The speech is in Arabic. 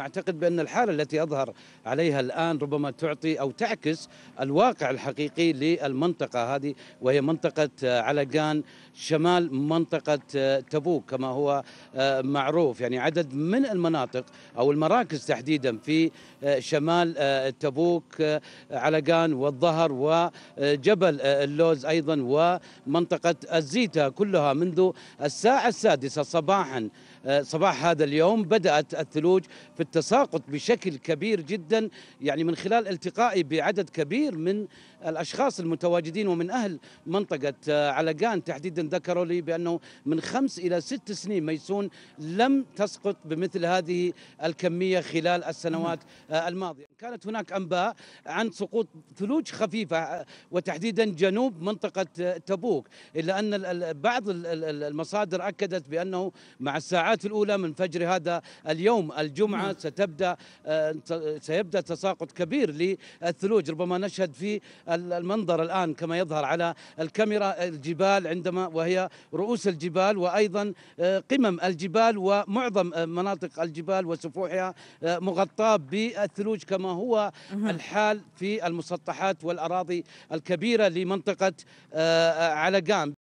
أعتقد بأن الحالة التي أظهر عليها الآن ربما تعطي أو تعكس الواقع الحقيقي للمنطقة هذه وهي منطقة آه، علقان شمال منطقة آه، تبوك كما هو آه، معروف يعني عدد من المناطق أو المراكز تحديدا في شمال تبوك علقان والظهر وجبل اللوز أيضا ومنطقة الزيتا كلها منذ الساعة السادسة صباحا صباح هذا اليوم بدأت الثلوج في بالتساقط بشكل كبير جدا يعني من خلال التقائي بعدد كبير من الاشخاص المتواجدين ومن اهل منطقه آه، علقان تحديدا ذكروا لي بانه من خمس الى ست سنين ميسون لم تسقط بمثل هذه الكميه خلال السنوات آه، الماضيه، كانت هناك انباء عن سقوط ثلوج خفيفه آه، وتحديدا جنوب منطقه تبوك، الا ان بعض المصادر اكدت بانه مع الساعات الاولى من فجر هذا اليوم الجمعه السنوات ستبدا آه، سيبدا تساقط كبير للثلوج ربما نشهد في المنظر الان كما يظهر على الكاميرا الجبال عندما وهي رؤوس الجبال وايضا آه، قمم الجبال ومعظم آه، مناطق الجبال وسفوحها مغطاه بالثلوج كما هو الحال في المسطحات والاراضي الكبيره لمنطقه علقان